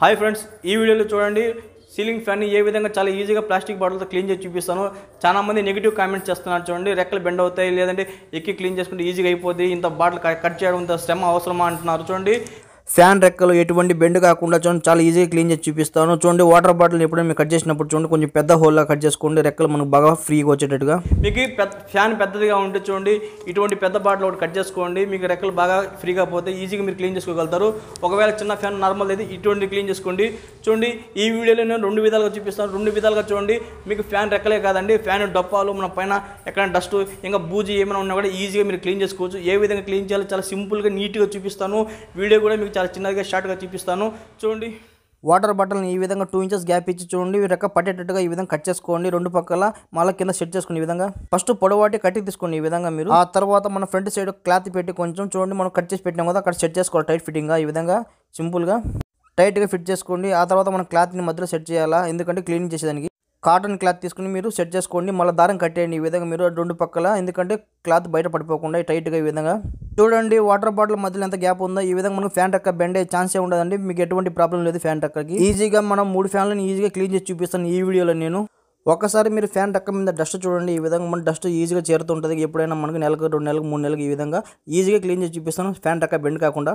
hi friends ఈ వీడియోలో చూడండి సీలింగ్ ఫ్యాన్ని ఏ విధంగా చాలా ఈజీగా ప్లాస్టిక్ బాటిల్తో క్లీన్ చేసి చూపిస్తాను చాలా మంది నెగిటివ్ కామెంట్స్ చేస్తున్నారు చూడండి రెక్కలు బెండ్ అవుతాయి లేదంటే ఎక్కి క్లీన్ చేసుకుంటే ఈజీగా అయిపోతుంది ఇంత బాటిల్ కట్ చేయడం ఇంత శ్రమ అవసరమా అంటున్నారు చూడండి ఫ్యాన్ రెక్కలు ఎటువంటి బెండ్ కాకుండా చూడండి చాలా ఈజీగా క్లీన్ చేసి చూపిస్తాను చూడండి వాటర్ బాటిల్ ఎప్పుడైనా మీరు కట్ చేసినప్పుడు చూడండి కొంచెం పెద్ద హోల్లా కట్ చేసుకోండి రెక్కలు మనకు బాగా ఫ్రీగా వచ్చేటట్టుగా మీకు ఫ్యాన్ పెద్దదిగా ఉంటే చూడండి ఇటువంటి పెద్ద బాటిల్ ఒకటి కట్ చేసుకోండి మీకు రెక్కలు బాగా ఫ్రీగా పోతే ఈజీగా మీరు క్లీన్ చేసుకోగలుగుతారు ఒకవేళ చిన్న ఫ్యాన్ నార్మల్ అయితే ఇటువంటి క్లీన్ చేసుకోండి చూడండి ఈ వీడియోలో నేను రెండు విధాలుగా చూపిస్తాను రెండు విధాలుగా చూడండి మీకు ఫ్యాన్ రెక్కలే కాదండి ఫ్యాన్ డప్పాలు మన పైన ఎక్కడైనా డస్ట్ ఇంకా బూజీ ఏమైనా ఉన్నా కూడా ఈజీగా మీరు క్లీన్ చేసుకోవచ్చు ఏ విధంగా క్లీన్ చేయాలో చాలా సింపుల్గా నీట్గా చూపిస్తాను వీడియో కూడా మీకు చాలా చిన్నదిగా షార్ట్గా చూపిస్తాను చూడండి వాటర్ బాటిల్ని ఈ విధంగా టూ ఇంచెస్ గ్యాప్ ఇచ్చి చూడండి రెక్క పట్టేటట్టుగా ఈ విధంగా కట్ చేసుకోండి రెండు పక్కల మళ్ళీ కింద సెట్ చేసుకోండి ఈ విధంగా ఫస్ట్ పొడవాటి కట్టి తీసుకోండి ఈ విధంగా మీరు ఆ తర్వాత మన ఫ్రంట్ సైడ్ క్లాత్ పెట్టి కొంచెం చూడండి మనం కట్ చేసి పెట్టినాం కదా అక్కడ సెట్ చేసుకోవాలి టైట్ ఫిట్టింగ్గా ఈ విధంగా సింపుల్గా టైట్గా ఫిట్ చేసుకోండి ఆ తర్వాత మనం క్లాత్ని మధ్యలో సెట్ చేయాలా ఎందుకంటే క్లీనింగ్ చేసేదానికి కాటన్ క్లాత్ తీసుకుని మీరు సెట్ చేసుకోండి మళ్ళీ దారం కట్టేయండి ఈ విధంగా మీరు రెండు పక్కల ఎందుకంటే క్లాత్ బయట పడిపోకుండా టైట్గా ఈ విధంగా చూడండి వాటర్ బాటిల్ మధ్యలో ఎంత గ్యాప్ ఉందో ఈ విధంగా మనకు ఫ్యాన్ టక్క బెండ్ అయ్యే ఛాన్సే ఉండదండి మీకు ఎటువంటి ప్రాబ్లం లేదు ఫ్యాన్ టక్కకి ఈజీగా మనం మూడు ఫ్యాన్లను ఈజీగా క్లీన్ చేసి చూపిస్తాను ఈ వీడియోలో నేను ఒకసారి మీరు ఫ్యాన్ టక్క మీద డస్ట్ చూడండి ఈ విధంగా మన డస్ట్ ఈజీగా చేరుతుంటుంది ఎప్పుడైనా మనకు నెలకు రెండు నెలలకు మూడు నెలలకు ఈ విధంగా ఈజీగా క్లీన్ చేసి చూపిస్తాను ఫ్యాన్ టక్క బెండ్ కాకుండా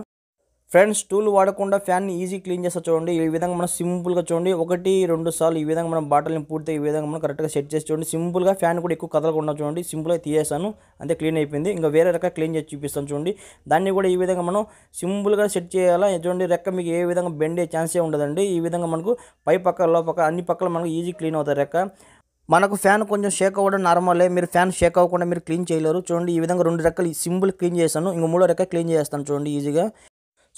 ఫ్రెండ్స్ టూల్ వాడకుండా ఫ్యాన్ని ఈజీ క్లీన్ చేస్తా చూడండి ఈ విధంగా మనం సింపుల్గా చూడండి ఒకటి రెండు సార్లు ఈ విధంగా మనం బాటిల్ని పూర్తిగా ఈ విధంగా మనం కరెక్ట్గా సెట్ చేసి చూడండి సింపుల్గా ఫ్యాన్ కూడా ఎక్కువ కదలకుండా చూడండి సింపుల్గా తీసేసాను అంతే క్లీన్ అయిపోయింది ఇంకా వేరే రకంగా క్లీన్ చేసి చూపిస్తాను చూడండి దాన్ని కూడా ఈ విధంగా మనం సింపుల్గా సెట్ చేయాలా చూడండి రెక్క మీకు ఏ విధంగా బెండ్ అయ్యే ఛాన్సే ఉండదండి ఈ విధంగా మనకు పై పక్క లో అన్ని పక్కల మనకు ఈజీ క్లీన్ అవుతాయి రెక్క మనకు ఫ్యాన్ కొంచెం షేక్ అవ్వడం నార్మలే మీరు ఫ్యాన్ షేక్ అవ్వకుండా మీరు క్లీన్ చేయలేరు చూడండి ఈ విధంగా రెండు రెక్కలు సింపుల్ క్లీన్ చేశాను ఇంక మూడో రెక్క క్లీన్ చేస్తాను చూడండి ఈజీగా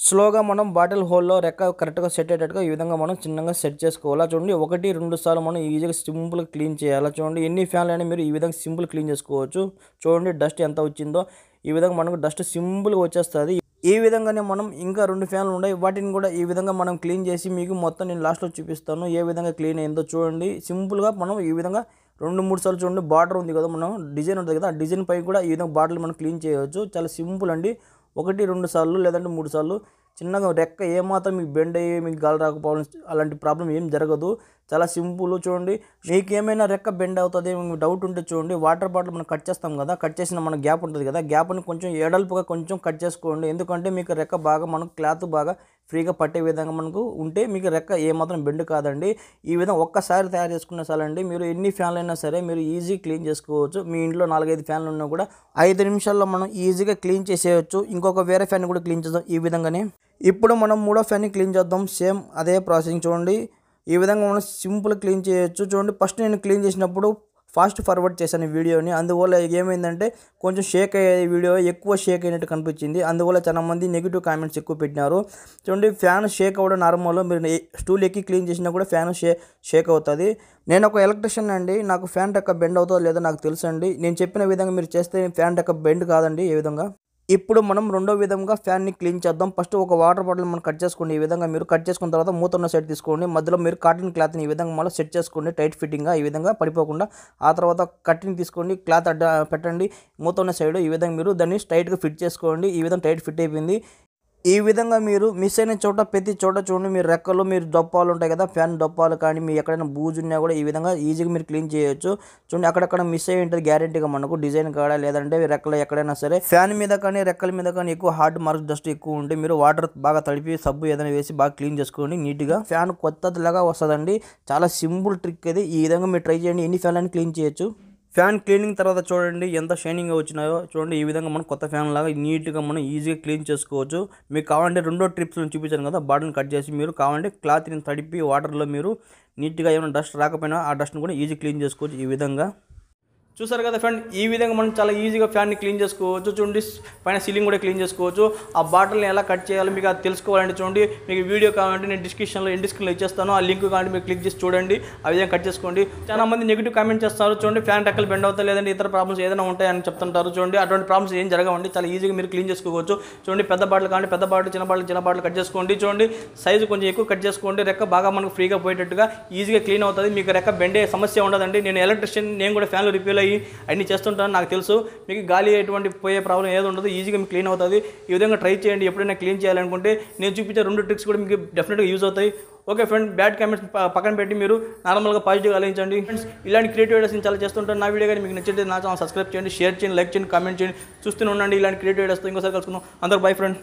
స్లోగా మనం బాటిల్ హోల్లో రెక్క కరెక్ట్గా సెట్ అయ్యేటట్టుగా ఈ విధంగా మనం చిన్నగా సెట్ చేసుకోవాలా చూడండి ఒకటి రెండు సార్లు మనం ఈజీగా సింపుల్గా క్లీన్ చేయాలా చూడండి ఎన్ని ఫ్యాన్లు అయినా మీరు ఈ విధంగా సింపుల్ క్లీన్ చేసుకోవచ్చు చూడండి డస్ట్ ఎంత వచ్చిందో ఈ విధంగా మనకు డస్ట్ సింపుల్గా వచ్చేస్తుంది ఈ విధంగానే మనం ఇంకా రెండు ఫ్యాన్లు ఉన్నాయి వాటిని కూడా ఈ విధంగా మనం క్లీన్ చేసి మీకు మొత్తం నేను లాస్ట్లో చూపిస్తాను ఏ విధంగా క్లీన్ అయిందో చూడండి సింపుల్గా మనం ఈ విధంగా రెండు మూడు సార్లు చూడండి బార్డర్ ఉంది కదా మనం డిజైన్ ఉంటుంది కదా ఆ డిజైన్ పై కూడా ఈ విధంగా బాటిల్ మనం క్లీన్ చేయవచ్చు చాలా సింపుల్ అండి ఒకటి రెండు సార్లు లేదంటే మూడు సార్లు చిన్నగా రెక్క ఏమాత్రం మీకు బెండ్ అయ్యి మీకు గాలి రాకపోవడం అలాంటి ప్రాబ్లం ఏం జరగదు చాలా సింపుల్ చూడండి మీకు ఏమైనా రెక్క బెండ్ అవుతుంది డౌట్ ఉంటే చూడండి వాటర్ బాటిల్ మనం కట్ చేస్తాం కదా కట్ చేసిన మన గ్యాప్ ఉంటుంది కదా గ్యాప్ని కొంచెం ఎడల్పుగా కొంచెం కట్ చేసుకోండి ఎందుకంటే మీకు రెక్క బాగా మనం క్లాత్ బాగా ఫ్రీగా పట్టే విధంగా మనకు ఉంటే మీకు రెక్క ఏమాత్రం బెండ్ కాదండి ఈ విధంగా ఒక్కసారి తయారు చేసుకున్న చాలండి మీరు ఎన్ని ఫ్యాన్లు అయినా సరే మీరు ఈజీ క్లీన్ చేసుకోవచ్చు మీ ఇంట్లో నాలుగైదు ఫ్యాన్లు ఉన్నా కూడా ఐదు నిమిషాల్లో మనం ఈజీగా క్లీన్ చేసేయచ్చు ఇంకొక వేరే ఫ్యాన్ కూడా క్లీన్ చేద్దాం ఈ విధంగానే ఇప్పుడు మనం మూడో ఫ్యాన్ని క్లీన్ చేద్దాం సేమ్ అదే ప్రాసెసింగ్ చూడండి ఈ విధంగా మనం సింపుల్ క్లీన్ చేయొచ్చు చూడండి ఫస్ట్ నేను క్లీన్ చేసినప్పుడు ఫాస్ట్ ఫార్వర్డ్ చేశాను వీడియోని అందువల్ల ఏమైందంటే కొంచెం షేక్ అయ్యే వీడియో ఎక్కువ షేక్ అయినట్టు కనిపించింది అందువల్ల చాలా మంది నెగిటివ్ కామెంట్స్ ఎక్కువ పెట్టినారు చూడండి ఫ్యాన్ షేక్ అవ్వడం నార్మల్ మీరు స్టూల్ ఎక్కి క్లీన్ చేసినా కూడా ఫ్యాన్ షే షేక్ అవుతుంది నేను ఒక ఎలక్ట్రిషియన్ అండి నాకు ఫ్యాన్ టక్క బెండ్ అవుతుందో లేదో నాకు తెలుసండి నేను చెప్పిన విధంగా మీరు చేస్తే ఫ్యాన్ టక్క బెండ్ కాదండి ఏ విధంగా ఇప్పుడు మనం రెండో విధంగా ఫ్యాన్ని క్లీన్ చేద్దాం ఫస్ట్ ఒక వాటర్ బాటిల్ మనం కట్ చేసుకోండి ఈ విధంగా మీరు కట్ చేసుకున్న తర్వాత మూతన్న సైడ్ తీసుకోండి మధ్యలో మీరు కాటన్ క్లాత్ని ఈ విధంగా మళ్ళీ సెట్ చేసుకోండి టైట్ ఫిట్టింగ్గా ఈ విధంగా పడిపోకుండా ఆ తర్వాత కట్టింగ్ తీసుకోండి క్లాత్ అడ్డ పెట్టండి మూతన్న సైడ్ ఈ విధంగా మీరు దాన్ని స్ట్రైట్గా ఫిట్ చేసుకోండి ఈ విధంగా టైట్ ఫిట్ అయిపోయింది ఈ విధంగా మీరు మిస్ అయిన చోట ప్రతి చోట చూడండి మీరు రెక్కలు మీరు డొప్పాలు ఉంటాయి కదా ఫ్యాన్ డొప్పాలు కానీ మీ ఎక్కడైనా బూజు ఉన్నా కూడా ఈ విధంగా ఈజీగా మీరు క్లీన్ చేయొచ్చు చూడండి అక్కడక్కడ మిస్ అయ్యి ఉంటుంది గ్యారంటీగా మనకు డిజైన్ కాడా లేదంటే రెక్కలు ఎక్కడైనా సరే ఫ్యాన్ మీద కానీ రెక్కల మీద కానీ ఎక్కువ హార్డ్ మార్క్స్ డస్ట్ ఎక్కువ ఉంటే మీరు వాటర్ బాగా తడిపి సబ్బు ఏదైనా వేసి బాగా క్లీన్ చేసుకోండి నీట్గా ఫ్యాన్ కొత్తలాగా వస్తుందండి చాలా సింపుల్ ట్రిక్ ఇది ఈ విధంగా మీరు ట్రై చేయండి ఎన్ని ఫ్యాన్లని క్లీన్ చేయొచ్చు ఫ్యాన్ క్లీనింగ్ తర్వాత చూడండి ఎంత షైనింగ్గా వచ్చినాయో చూడండి ఈ విధంగా మనం కొత్త ఫ్యాన్ లాగా నీట్గా మనం ఈజీగా క్లీన్ చేసుకోవచ్చు మీకు కావాలంటే రెండో ట్రిప్స్ నేను చూపించాను కదా బాటిల్ కట్ చేసి మీరు కావాలంటే క్లాత్ని తడిపి వాటర్లో మీరు నీట్గా ఏమైనా డస్ట్ రాకపోయినా ఆ డస్ట్ని కూడా ఈజీ క్లీన్ చేసుకోవచ్చు ఈ విధంగా చూసారు కదా ఫ్రెండ్ ఈ విధంగా మనం చాలా ఈజీగా ఫ్యాన్ని క్లీన్ చేసుకోవచ్చు చూడండి పైన సీలింగ్ కూడా క్లీన్ చేసుకోవచ్చు ఆ బాటిల్ని ఎలా కట్ చేయాలో మీకు అది తెలుసుకోవాలంటే చూడండి మీకు వీడియో కావాలంటే నేను డిస్క్రిప్షన్లో ఇన్ డిస్క్రిప్షన్లో ఇచ్చేస్తాను ఆ లింక్ కావాలంటే మీరు క్లిక్ చేసి చూడండి ఆ విధంగా కట్ చేసుకోండి చాలా మంది నెగిటివ్ కామెంట్ చేస్తారు చూడండి ఫ్యాన్ టక్కలు బెండ్ అవుతా లేదంటే ఇతర ప్రాబ్లమ్స్ ఏదైనా ఉంటాయని చెప్తుంటారు చూడండి అటువంటి ప్రాబ్లమ్స్ ఏం జరగవండి చాలా ఈజీగా మీరు క్లీన్ చేసుకోవచ్చు చూడండి పెద్ద బాటిల్ కానీ పెద్ద బాటిల్ చిన్న బాటిల్ చిన్న బాటిల్ కట్ చేసుకోండి చూడండి సైజు కొంచెం ఎక్కువ కట్ చేసుకోండి రెక్క బాగా మనకు ఫ్రీగా పోయేటట్టుగా ఈజీగా క్లీన్ అవుతుంది మీకు రెక్క బెండే సమస్య ఉండదండి నేను ఎలక్ట్రిషియన్ నేను కూడా ఫ్యాన్లు రిపేర్ ఉంటాయి అన్నీ చేస్తుంటాను నాకు తెలుసు మీకు గాలి ఎటువంటి పోయే ప్రాబ్లం ఏది ఉండదు ఈజీగా మీకు క్లీన్ అవుతుంది ఈ విధంగా ట్రై చేయండి ఎప్పుడైనా క్లీన్ చేయాలనుకుంటే నేను చూపించే రెండు ట్రిక్స్ కూడా మీకు డెఫినెట్గా యూజ్ అవుతాయి ఓకే ఫ్రెండ్ బ్యాడ్ కామెంట్స్ పక్కన పెట్టి మీరు నార్మల్గా పాజిటివ్ ఆలోచించండి ఫ్రెండ్స్ ఇలాంటి క్రియేటివ్ వీడియోస్ చాలా చేస్తుంటాను నా వీడియో కానీ మీకు నచ్చితే నా ఛానల్ సబ్స్క్రైబ్ చేయండి షేర్ చేయండి లైక్ చేయండి కామెంట్ చేయండి చూస్తూనే ఉండండి ఇలాంటి క్రియేటివ్ వీడియోస్తో ఇంకోసారి కలుసుకుందాం అందరూ బై ఫ్రెండ్